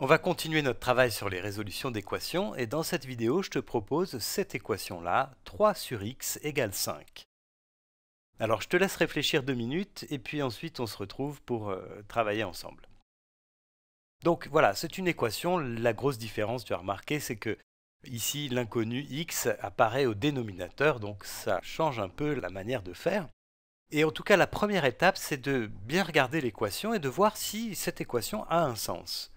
On va continuer notre travail sur les résolutions d'équations et dans cette vidéo je te propose cette équation-là, 3 sur x égale 5. Alors je te laisse réfléchir deux minutes et puis ensuite on se retrouve pour euh, travailler ensemble. Donc voilà, c'est une équation, la grosse différence tu as remarqué c'est que ici l'inconnu x apparaît au dénominateur donc ça change un peu la manière de faire. Et en tout cas la première étape c'est de bien regarder l'équation et de voir si cette équation a un sens.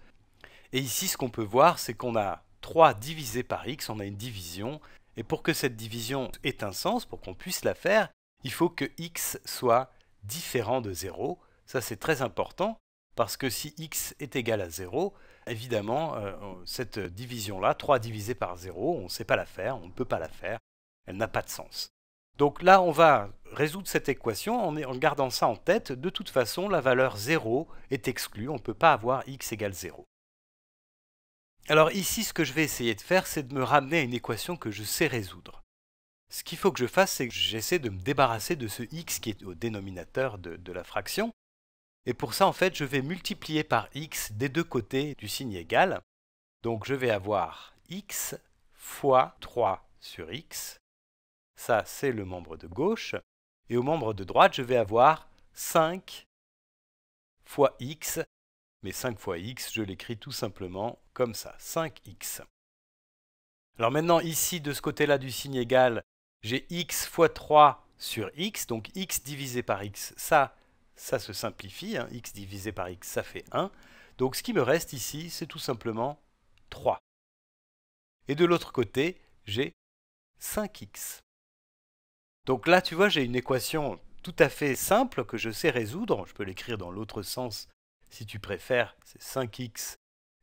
Et ici, ce qu'on peut voir, c'est qu'on a 3 divisé par x, on a une division. Et pour que cette division ait un sens, pour qu'on puisse la faire, il faut que x soit différent de 0. Ça, c'est très important, parce que si x est égal à 0, évidemment, euh, cette division-là, 3 divisé par 0, on ne sait pas la faire, on ne peut pas la faire, elle n'a pas de sens. Donc là, on va résoudre cette équation en, en gardant ça en tête. De toute façon, la valeur 0 est exclue, on ne peut pas avoir x égale 0. Alors ici, ce que je vais essayer de faire, c'est de me ramener à une équation que je sais résoudre. Ce qu'il faut que je fasse, c'est que j'essaie de me débarrasser de ce x qui est au dénominateur de, la fraction. Et pour ça, en fait, je vais multiplier par x des deux côtés du signe égal. Donc je vais avoir x fois 3 sur x. Ça, c'est le membre de gauche. Et au membre de droite, je vais avoir 5 fois x mais 5 fois x, je l'écris tout simplement comme ça, 5x. Alors maintenant, ici, de ce côté-là du signe égal, j'ai x fois 3 sur x, donc x divisé par x, ça, ça se simplifie, hein, x divisé par x, ça fait 1. Donc ce qui me reste ici, c'est tout simplement 3. Et de l'autre côté, j'ai 5x. Donc là, tu vois, j'ai une équation tout à fait simple que je sais résoudre. Je peux l'écrire dans l'autre sens si tu préfères, c'est 5x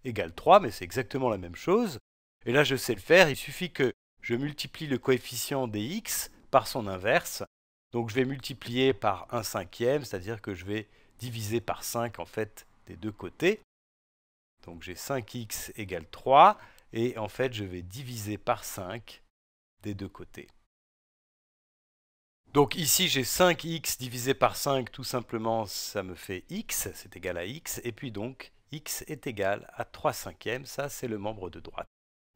égale 3, mais c'est exactement la même chose. Et là, je sais le faire. Il suffit que je multiplie le coefficient des x par son inverse. Donc, je vais multiplier par 1 cinquième, c'est-à-dire que je vais diviser par 5, en fait, des deux côtés. Donc, j'ai 5x égale 3. Et en fait, je vais diviser par 5 des deux côtés. Donc ici, j'ai 5x divisé par 5, tout simplement, ça me fait x, c'est égal à x, et puis donc, x est égal à 3 cinquièmes, ça c'est le membre de droite.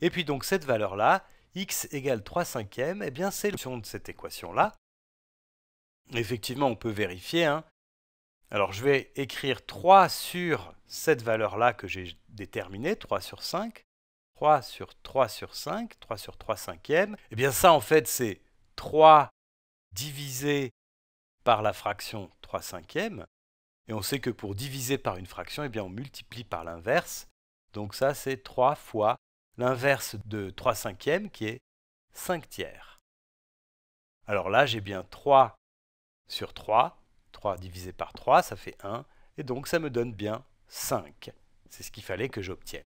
Et puis donc, cette valeur-là, x égale 3 cinquièmes, eh bien c'est l'option de cette équation-là. Effectivement, on peut vérifier. Hein. Alors, je vais écrire 3 sur cette valeur-là que j'ai déterminée, 3 sur 5, 3 sur 3 sur 5, 3 sur 3 cinquièmes. et eh bien ça, en fait, c'est 3 divisé par la fraction 3 cinquièmes. Et on sait que pour diviser par une fraction, eh bien, on multiplie par l'inverse. Donc ça, c'est 3 fois l'inverse de 3 cinquièmes qui est 5 tiers. Alors là, j'ai bien 3 sur 3. 3 divisé par 3, ça fait 1. Et donc ça me donne bien 5. C'est ce qu'il fallait que j'obtienne.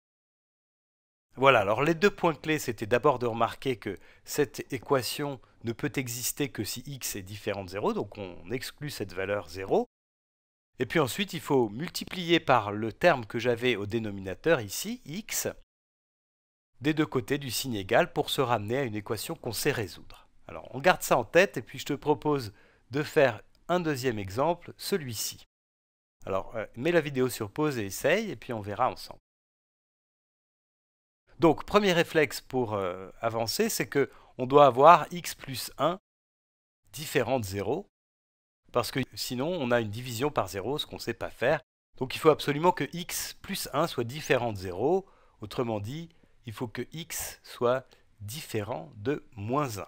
Voilà, alors les deux points clés, c'était d'abord de remarquer que cette équation ne peut exister que si x est différent de 0, donc on exclut cette valeur 0. Et puis ensuite, il faut multiplier par le terme que j'avais au dénominateur ici, x, des deux côtés du signe égal pour se ramener à une équation qu'on sait résoudre. Alors on garde ça en tête et puis je te propose de faire un deuxième exemple, celui-ci. Alors euh, mets la vidéo sur pause et essaye et puis on verra ensemble. Donc, premier réflexe pour euh, avancer, c'est que on doit avoir x plus 1 différent de 0, parce que sinon on a une division par 0, ce qu'on ne sait pas faire. Donc il faut absolument que x plus 1 soit différent de 0, autrement dit, il faut que x soit différent de moins 1.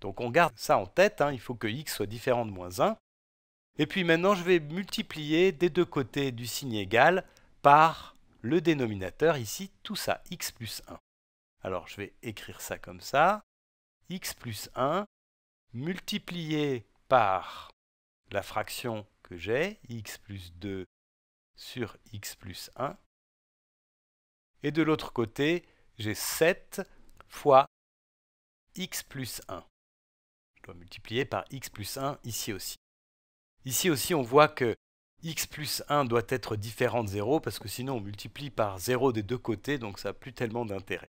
Donc on garde ça en tête, hein, il faut que x soit différent de moins 1. Et puis maintenant je vais multiplier des deux côtés du signe égal par le dénominateur ici, tout ça, x plus 1. Alors je vais écrire ça comme ça. x plus 1 multiplié par la fraction que j'ai, x plus 2 sur x plus 1. Et de l'autre côté, j'ai 7 fois x plus 1. Je dois multiplier par x plus 1 ici aussi. Ici aussi, on voit que x plus 1 doit être différent de 0 parce que sinon on multiplie par 0 des deux côtés donc ça n'a plus tellement d'intérêt.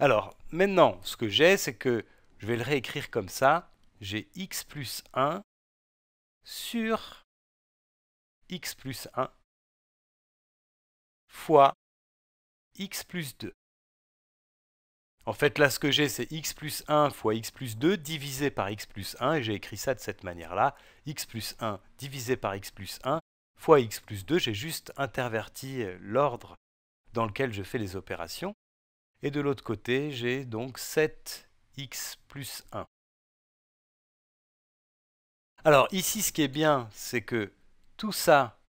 Alors maintenant ce que j'ai c'est que je vais le réécrire comme ça. J'ai x plus 1 sur x plus 1 fois x plus 2. En fait, là, ce que j'ai, c'est x plus 1 fois x plus 2 divisé par x plus 1, et j'ai écrit ça de cette manière-là. x plus 1 divisé par x plus 1, fois x plus 2, j'ai juste interverti euh, l'ordre dans lequel je fais les opérations. Et de l'autre côté, j'ai donc 7x plus 1. Alors ici, ce qui est bien, c'est que tout ça,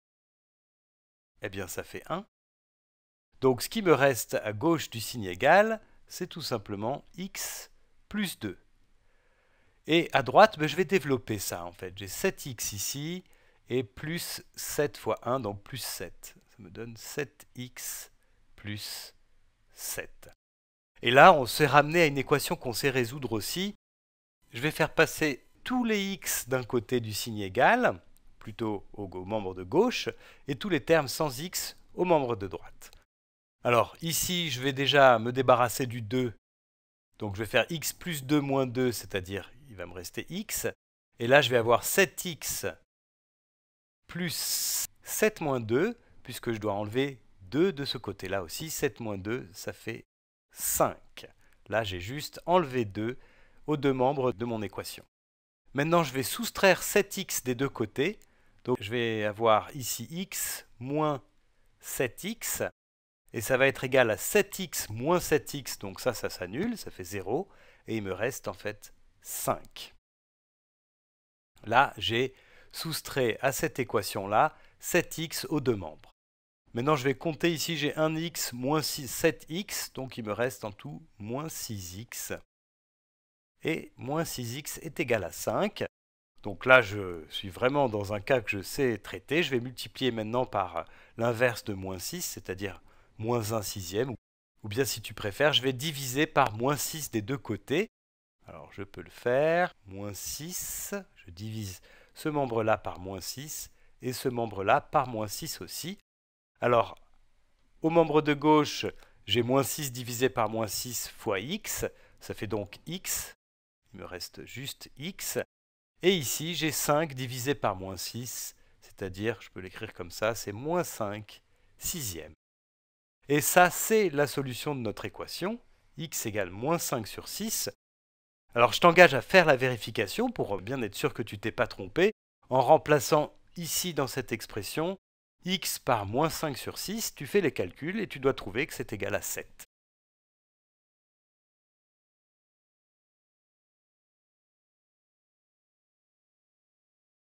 eh bien, ça fait 1. Donc ce qui me reste à gauche du signe égal, c'est tout simplement x plus 2. Et à droite, ben, je vais développer ça en fait. J'ai 7x ici, et plus 7 fois 1, donc plus 7. Ça me donne 7x plus 7. Et là, on s'est ramené à une équation qu'on sait résoudre aussi. Je vais faire passer tous les x d'un côté du signe égal, plutôt au membre de gauche, et tous les termes sans x au membre de droite. Alors ici, je vais déjà me débarrasser du 2. Donc je vais faire x plus 2 moins 2, c'est-à-dire il va me rester x. Et là, je vais avoir 7x plus 7 moins 2, puisque je dois enlever 2 de ce côté-là aussi. 7 moins 2, ça fait 5. Là, j'ai juste enlevé 2 aux deux membres de mon équation. Maintenant, je vais soustraire 7x des deux côtés. Donc, je vais avoir ici x moins 7x. Et ça va être égal à 7x moins 7x. Donc ça, ça s'annule, ça fait 0. Et il me reste en fait 5. Là, j'ai soustrait à cette équation-là 7x aux deux membres. Maintenant, je vais compter ici, j'ai 1x moins 6, 7x, donc il me reste en tout moins 6x. Et moins 6x est égal à 5. Donc là, je suis vraiment dans un cas que je sais traiter. Je vais multiplier maintenant par l'inverse de moins 6, c'est-à-dire moins 1 sixième. Ou bien, si tu préfères, je vais diviser par moins 6 des deux côtés. Alors, je peux le faire. Moins 6, je divise ce membre-là par moins 6, et ce membre-là par moins 6 aussi. Alors, au membre de gauche, j'ai moins 6 divisé par moins 6 fois x, ça fait donc x, il me reste juste x, et ici j'ai 5 divisé par moins 6, c'est-à-dire, je peux l'écrire comme ça, c'est moins 5 sixième. Et ça, c'est la solution de notre équation, x égale moins 5 sur 6, alors je t'engage à faire la vérification pour euh, bien être sûr que tu t'es pas trompé en remplaçant ici dans cette expression x par moins 5 sur 6, tu fais les calculs et tu dois trouver que c'est égal à 7.